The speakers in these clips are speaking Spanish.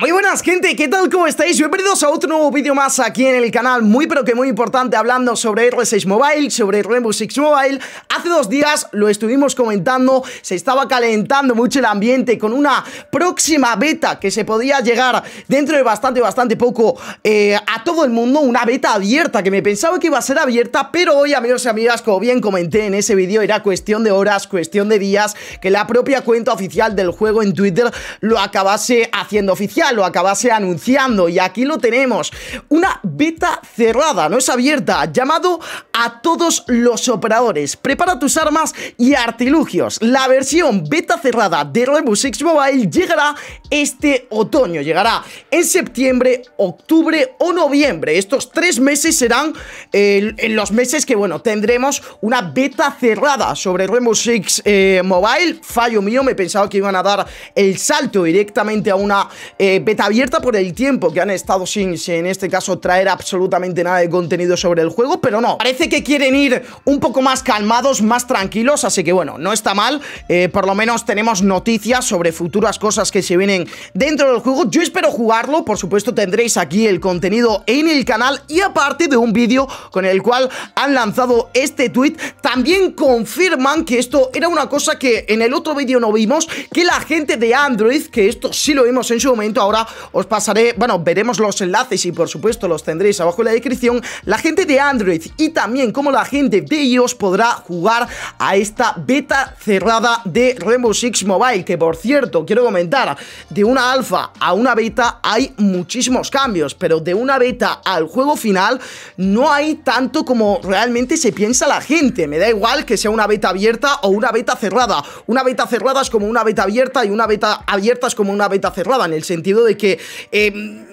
Muy buenas gente, ¿qué tal? ¿Cómo estáis? Bienvenidos a otro nuevo vídeo más aquí en el canal Muy pero que muy importante hablando sobre R6 Mobile, sobre Rainbow Six Mobile Hace dos días lo estuvimos comentando, se estaba calentando mucho el ambiente Con una próxima beta que se podía llegar dentro de bastante, bastante poco eh, A todo el mundo, una beta abierta que me pensaba que iba a ser abierta Pero hoy amigos y amigas, como bien comenté en ese vídeo Era cuestión de horas, cuestión de días Que la propia cuenta oficial del juego en Twitter lo acabase haciendo oficial lo acabase anunciando y aquí lo tenemos, una beta cerrada, no es abierta, llamado a todos los operadores, prepara tus armas y artilugios, la versión beta cerrada de Rainbow Six Mobile llegará este otoño, llegará en septiembre, octubre o noviembre, estos tres meses serán en los meses que bueno, tendremos una beta cerrada sobre Rainbow Six eh, Mobile, fallo mío, me pensaba que iban a dar el salto directamente a una... Eh, eh, beta abierta por el tiempo que han estado sin, en este caso, traer absolutamente nada de contenido sobre el juego, pero no. Parece que quieren ir un poco más calmados, más tranquilos, así que bueno, no está mal. Eh, por lo menos tenemos noticias sobre futuras cosas que se vienen dentro del juego. Yo espero jugarlo, por supuesto tendréis aquí el contenido en el canal y aparte de un vídeo con el cual han lanzado este tweet, también confirman que esto era una cosa que en el otro vídeo no vimos, que la gente de Android, que esto sí lo vimos en su momento, ahora os pasaré, bueno, veremos los enlaces y por supuesto los tendréis abajo en la descripción, la gente de Android y también como la gente de iOS podrá jugar a esta beta cerrada de Rainbow 6 Mobile, que por cierto, quiero comentar, de una alfa a una beta hay muchísimos cambios, pero de una beta al juego final no hay tanto como realmente se piensa la gente, me da igual que sea una beta abierta o una beta cerrada, una beta cerrada es como una beta abierta y una beta abierta es como una beta cerrada, en el sentido de que em,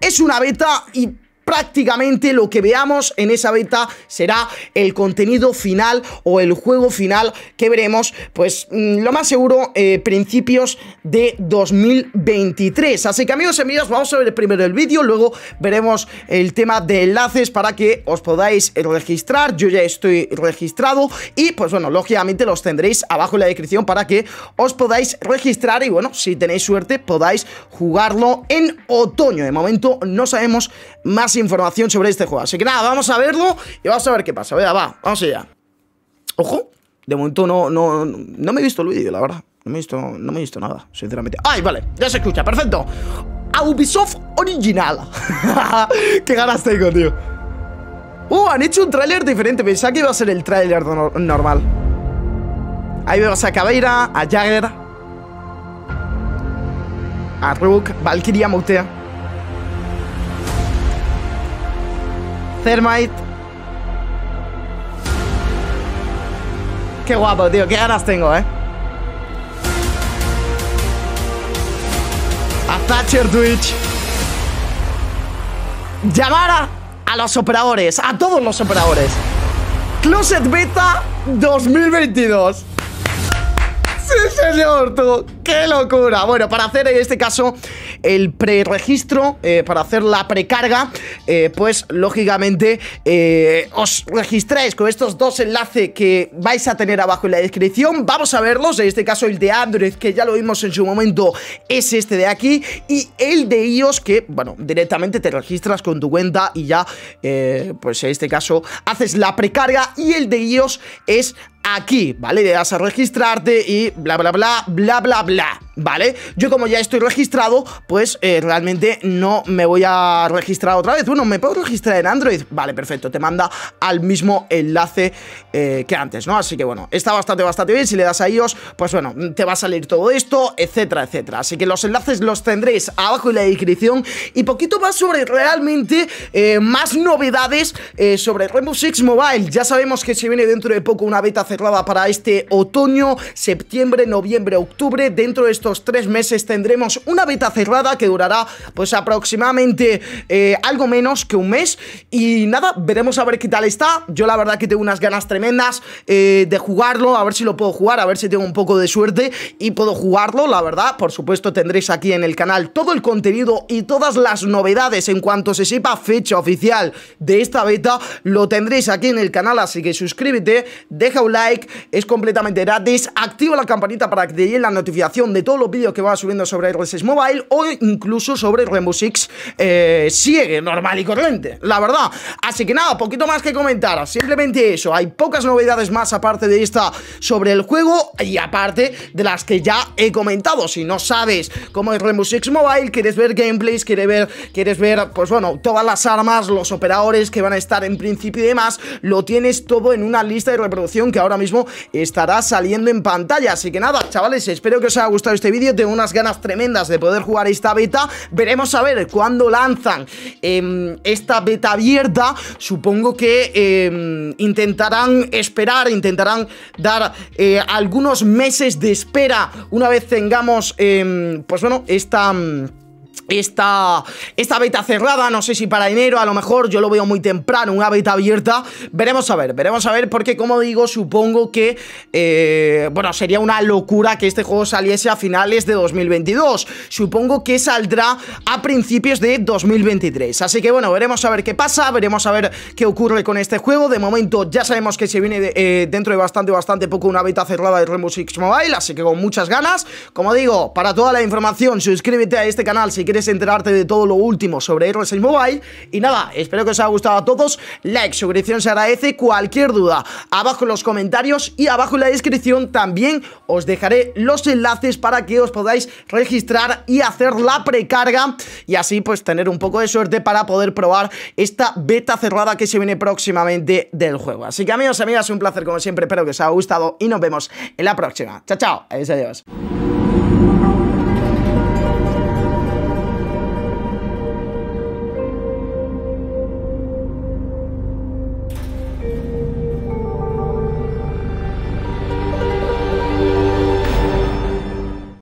es una beta y prácticamente lo que veamos en esa beta será el contenido final o el juego final que veremos, pues mm, lo más seguro, eh, principios de 2023. Así que amigos y amigas, vamos a ver primero el vídeo, luego veremos el tema de enlaces para que os podáis registrar. Yo ya estoy registrado y pues bueno, lógicamente los tendréis abajo en la descripción para que os podáis registrar y bueno, si tenéis suerte podáis jugarlo en otoño. De momento no sabemos más información sobre este juego. Así que nada, vamos a verlo y vamos a ver qué pasa. Venga, va, vamos allá. Ojo, de momento no, no, no me he visto el vídeo, la verdad. No me, he visto, no me he visto nada, sinceramente. ¡Ay, vale! Ya se escucha, perfecto. A Ubisoft original. ¡Qué ganas tengo, tío! ¡Uh! Han hecho un tráiler diferente. Pensaba que iba a ser el tráiler normal. Ahí vemos a Caveira, a Jagger, a Rook, Valkyria Mautea. Thermite. Qué guapo, tío. Qué ganas tengo, eh. A Thatcher Twitch. Llamar a, los operadores. A todos los operadores. Closet Beta 2022. Sí, señor, todo ¡Qué locura! Bueno, para hacer en este caso el preregistro, eh, para hacer la precarga, eh, pues lógicamente eh, os registráis con estos dos enlaces que vais a tener abajo en la descripción. Vamos a verlos, en este caso el de Android, que ya lo vimos en su momento, es este de aquí, y el de iOS, que, bueno, directamente te registras con tu cuenta y ya, pues en este caso, haces la precarga, y el de iOS es aquí, ¿vale? Le das a registrarte y bla, bla, bla, bla, bla, bla. ¿vale? Yo como ya estoy registrado, pues eh, realmente no me voy a registrar otra vez. Bueno, ¿me puedo registrar en Android? Vale, perfecto, te manda al mismo enlace eh, que antes, ¿no? Así que bueno, está bastante, bastante bien. Si le das a ellos, pues bueno, te va a salir todo esto, etcétera, etcétera. Así que los enlaces los tendréis abajo en la descripción y poquito más sobre realmente eh, más novedades sobre Rainbow Six Mobile. Ya sabemos que se viene dentro de poco una beta cerrada para este otoño, septiembre, noviembre, octubre, dentro de este estos tres meses tendremos una beta cerrada que durará pues aproximadamente eh, algo menos que un mes y nada, veremos a ver qué tal está, yo la verdad que tengo unas ganas tremendas eh, de jugarlo, a ver si lo puedo jugar, a ver si tengo un poco de suerte y puedo jugarlo, la verdad, por supuesto tendréis aquí en el canal todo el contenido y todas las novedades en cuanto se sepa fecha oficial de esta beta, lo tendréis aquí en el canal, así que suscríbete, deja un like, es completamente gratis, activa la campanita para que te llegue la notificación de todo los vídeos que va subiendo sobre R6 Mobile o incluso sobre Rainbow Six eh, sigue normal y corriente, la verdad. Así que nada, poquito más que comentar, simplemente eso. Hay pocas novedades más aparte de esta sobre el juego y aparte de las que ya he comentado. Si no sabes cómo es Rainbow Six Mobile, quieres ver gameplays, quieres ver, quieres ver, pues bueno, todas las armas, los operadores que van a estar en principio y demás, lo tienes todo en una lista de reproducción que ahora mismo estará saliendo en pantalla. Así que nada, chavales, espero que os haya gustado este este vídeo. Tengo unas ganas tremendas de poder jugar esta beta. Veremos a ver cuándo lanzan em, esta beta abierta. Supongo que em, intentarán esperar, intentarán dar eh, algunos meses de espera una vez tengamos, em, pues bueno, esta esta, esta beta cerrada, no sé si para enero, a lo mejor yo lo veo muy temprano, una beta abierta, veremos a ver, veremos a ver, porque como digo, supongo que, eh, bueno, sería una locura que este juego saliese a finales de 2022, supongo que saldrá a principios de 2023, así que bueno, veremos a ver qué pasa, veremos a ver qué ocurre con este juego, de momento ya sabemos que se viene eh, dentro de bastante, bastante poco una beta cerrada de Rainbow Six Mobile, así que con muchas ganas, como digo, para toda la información, suscríbete a este canal si quieres enterarte de todo lo último sobre Heroes 6 Mobile. Y nada, espero que os haya gustado a todos. Like, suscripción se agradece. Cualquier duda, abajo en los comentarios y abajo en la descripción también os dejaré los enlaces para que os podáis registrar y hacer la precarga. Y así pues tener un poco de suerte para poder probar esta beta cerrada que se viene próximamente del juego. Así que amigos, amigas, un placer como siempre. Espero que os haya gustado y nos vemos en la próxima. Chao, chao. Adiós, adiós.